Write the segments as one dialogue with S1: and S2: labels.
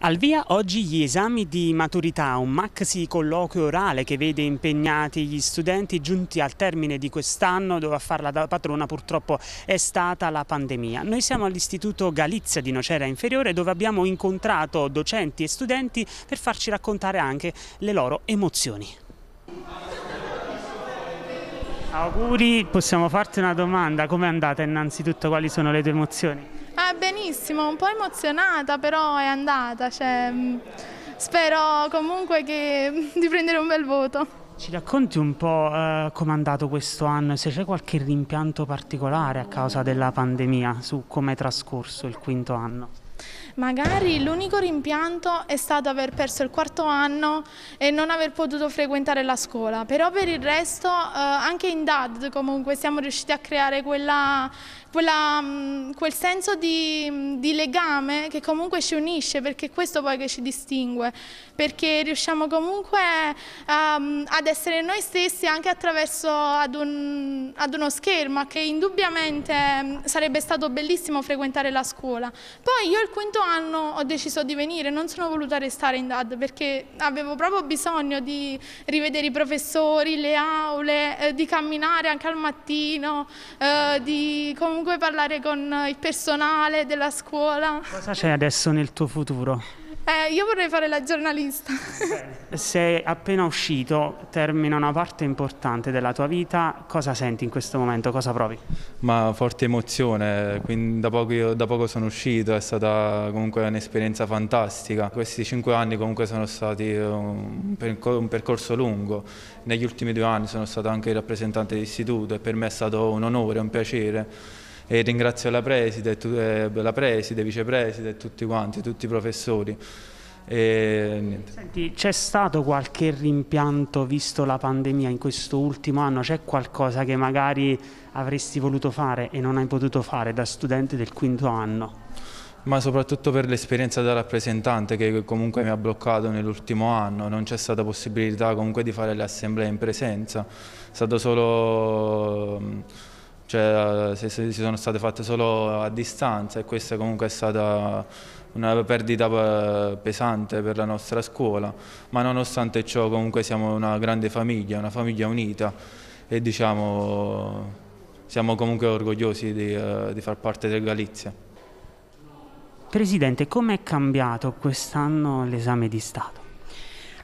S1: Al via oggi gli esami di maturità, un maxi colloquio orale che vede impegnati gli studenti giunti al termine di quest'anno dove a farla da padrona purtroppo è stata la pandemia. Noi siamo all'Istituto Galizia di Nocera Inferiore dove abbiamo incontrato docenti e studenti per farci raccontare anche le loro emozioni. Auguri, possiamo farti una domanda, come è andata innanzitutto, quali sono le tue emozioni?
S2: benissimo, un po' emozionata però è andata, cioè, mm, spero comunque che, di prendere un bel voto.
S1: Ci racconti un po' eh, come è andato questo anno e se c'è qualche rimpianto particolare a causa della pandemia su come è trascorso il quinto anno?
S2: Magari l'unico rimpianto è stato aver perso il quarto anno e non aver potuto frequentare la scuola, però per il resto eh, anche in DAD comunque siamo riusciti a creare quella, quella, mm, quel senso di, di legame che comunque ci unisce perché è questo poi che ci distingue, perché riusciamo comunque um, ad essere noi stessi anche attraverso ad, un, ad uno schermo che indubbiamente mm, sarebbe stato bellissimo frequentare la scuola. Poi io il al quinto anno ho deciso di venire, non sono voluta restare in DAD perché avevo proprio bisogno di rivedere i professori, le aule, eh, di camminare anche al mattino, eh, di comunque parlare con il personale della scuola.
S1: Cosa c'è adesso nel tuo futuro?
S2: Eh, io vorrei fare la giornalista.
S1: Sei appena uscito, termina una parte importante della tua vita, cosa senti in questo momento, cosa
S3: provi? Ma forte emozione, quindi da poco, io, da poco sono uscito, è stata comunque un'esperienza fantastica. Questi cinque anni comunque sono stati un, percor un percorso lungo, negli ultimi due anni sono stato anche rappresentante di istituto e per me è stato un onore, un piacere e ringrazio la preside, eh, la preside, vicepreside e tutti quanti, tutti i professori. c'è stato qualche
S1: rimpianto visto la pandemia in questo ultimo anno? C'è qualcosa che magari avresti voluto fare e non hai potuto fare
S3: da studente del quinto anno? ma soprattutto per l'esperienza da rappresentante che comunque mi ha bloccato nell'ultimo anno, non c'è stata possibilità comunque di fare le assemblee in presenza, è stato solo cioè, se, si sono state fatte solo a distanza e questa comunque è stata una perdita eh, pesante per la nostra scuola, ma nonostante ciò comunque siamo una grande famiglia, una famiglia unita e diciamo siamo comunque orgogliosi di, eh, di far parte del Galizia. Presidente,
S1: come è cambiato quest'anno l'esame di Stato?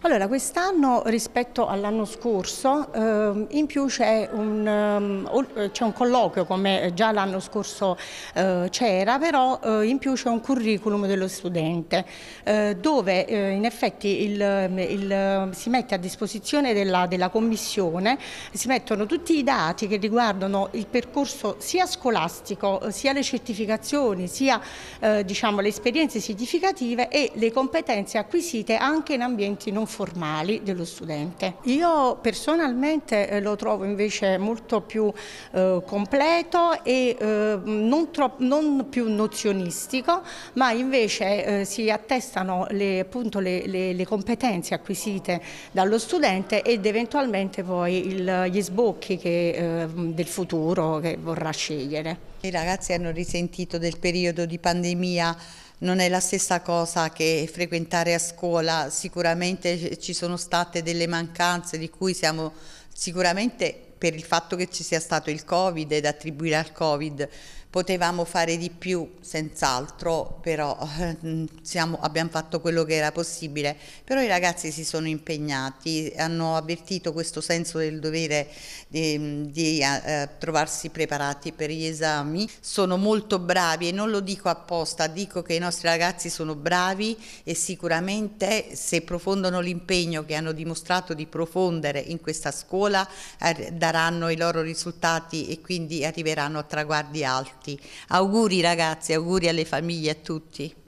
S4: Allora, quest'anno rispetto all'anno scorso eh, in più c'è un, um, un, colloquio come già l'anno scorso eh, c'era, però eh, in più c'è un curriculum dello studente eh, dove eh, in effetti il, il, si mette a disposizione della, della, commissione, si mettono tutti i dati che riguardano il percorso sia scolastico, sia le certificazioni, sia eh, diciamo, le esperienze significative e le competenze acquisite anche in ambienti non formali formali dello studente. Io personalmente eh, lo trovo invece molto più eh, completo e eh, non, non, più nozionistico, ma invece eh, si attestano le, appunto, le, le, le, competenze acquisite dallo
S5: studente ed eventualmente poi il, gli sbocchi che, eh, del futuro che vorrà scegliere. I ragazzi hanno risentito del periodo di pandemia non è la stessa cosa che frequentare a scuola, sicuramente ci sono state delle mancanze di cui siamo sicuramente per il fatto che ci sia stato il Covid ed attribuire al Covid Potevamo fare di più, senz'altro, però mm, siamo, abbiamo fatto quello che era possibile. Però i ragazzi si sono impegnati, hanno avvertito questo senso del dovere ehm, di, di eh, eh, trovarsi preparati per gli esami. Sono molto bravi e non lo dico apposta, dico che i nostri ragazzi sono bravi e sicuramente se profondono l'impegno che hanno dimostrato di profondere in questa scuola eh, daranno i loro risultati e quindi arriveranno a traguardi alti fatti. Auguri ragazzi, auguri alle famiglie, a tutti.